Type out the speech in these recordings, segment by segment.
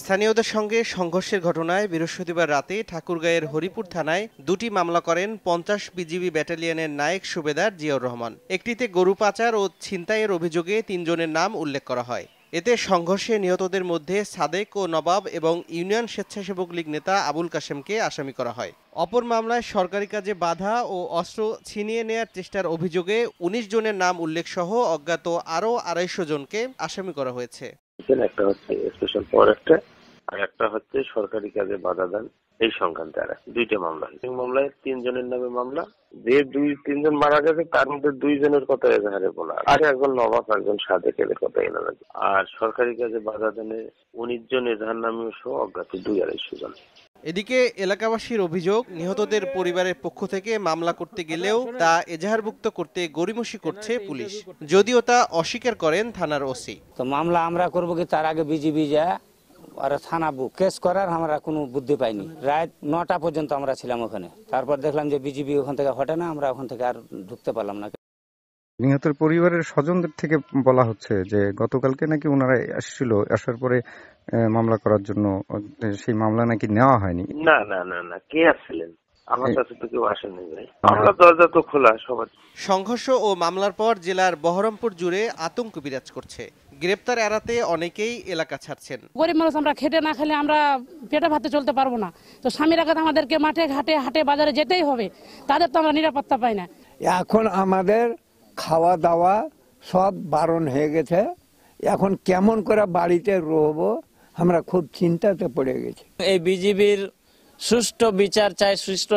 স্থানীয়দের সঙ্গে সংঘর্ষের ঘটনায় বৃহস্পতিবার রাতে ঠাকুরগাঁয়ের হরিপুর থানায় দুটি মামলা করেন পঞ্চাশ বিজিবি ব্যাটালিয়নের নায়েক সুবেদার জিয়াউর রহমান একটিতে গরু পাচার ও ছিনতাইয়ের অভিযোগে তিনজনের নাম উল্লেখ করা হয় এতে সংঘর্ষে নিহতদের মধ্যে সাদেক ও নবাব এবং ইউনিয়ন স্বেচ্ছাসেবক লীগ নেতা আবুল কাশেমকে আসামি করা হয় অপর মামলায় সরকারি কাজে বাধা ও অস্ত্র ছিনিয়ে নেয়ার চেষ্টার অভিযোগে ১৯ জনের নাম উল্লেখ সহ অজ্ঞাত আরও আড়াইশো জনকে আসামি করা হয়েছে একটা হচ্ছে স্পেশাল একটা আর একটা হচ্ছে সরকারি কাজে বাধা দেন এই সংক্রান্ত আর দুইটা মামলা মামলায় তিনজনের নামে মামলা যে দুই তিনজন মারা গেছে তার মধ্যে দুইজনের কথা এজাহারে বলা আর একজন নবাব একজন সাদেকের কথা এনে লাগে আর সরকারি কাজে বাধা দেনে উনিশ জন এজাহার নামে সহ অজ্ঞাত দুই আড়াইশো জন এদিকে এলাকাবাসীর অভিযোগ নিহতদের পরিবারের পক্ষ থেকে মামলা করতে গেলেও তা এজাহারভুক্ত করতে গরিমসি করছে পুলিশ যদিও তা অস্বীকার করেন থানার ওসি তো মামলা আমরা করবো কি তার আগে বিজিবি যা আর থানা বুক কেস করার আমরা কোনো বুদ্ধি পাইনি রাত নটা পর্যন্ত আমরা ছিলাম ওখানে তারপর দেখলাম যে বিজিবি ওখান থেকে হটে না আমরা ওখান থেকে আর ঢুকতে পারলাম না নিহতের পরিবারের স্বজনদের থেকে বলা হচ্ছে যে গতকালকে নাকি ওনারা এসেছিল আসার পরে মামলা করার জন্য সেই মামলা নাকি নেওয়া হয়নি না না না না কে আসছিলেন হ্যাঁ। সংঘর্ষ ও মামলার পর জেলার বহরমপুর জুড়ে আতঙ্ক বিরাজ করছে গ্রেপ্তার এড়াতে অনেকেই এলাকা ছাড়ছেন গরিব মানুষ আমরা খেটে না খেলে আমরা পেটে ভাতে চলতে পারবো না তো স্বামীর আঘাত আমাদেরকে মাঠে ঘাটে হাটে বাজারে যেতেই হবে তাদের তো আমরা নিরাপত্তা পাই না এখন আমাদের খাওয়া দাওয়া সব বারণ হয়ে গেছে এখন কেমন করে বাড়িতে রোব আমরা খুব চিন্তাতে পড়ে গেছি এই বিজেপির সুষ্ঠু বিচার চাই সুষ্ঠু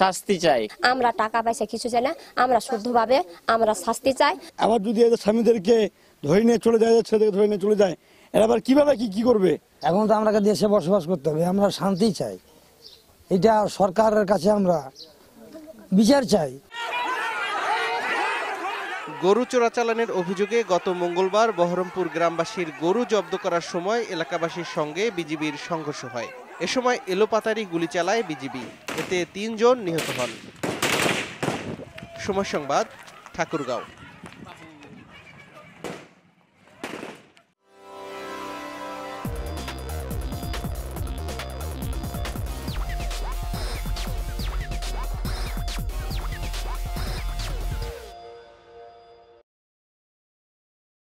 শাস্তি চাই আমরা টাকা পয়সা কিছু চাই না আমরা শুদ্ধভাবে আমরা শাস্তি চাই আবার যদি এদের স্বামীদেরকে ধরে নিয়ে চলে যায় ছেলেদেরকে ধরে নিয়ে চলে যায় এরা আবার কিভাবে কি কি করবে এখন তো আমরা দেশে বসবাস করতে হবে আমরা শান্তি চাই এটা সরকারের কাছে আমরা বিচার চাই গরু চোরাচালানের অভিযোগে গত মঙ্গলবার বহরমপুর গ্রামবাসীর গরু জব্দ করার সময় এলাকাবাসীর সঙ্গে বিজিবির সংঘর্ষ হয় এ সময় এলোপাতারি গুলি চালায় বিজিবি এতে তিনজন নিহত হন সময় সংবাদ ঠাকুরগাঁও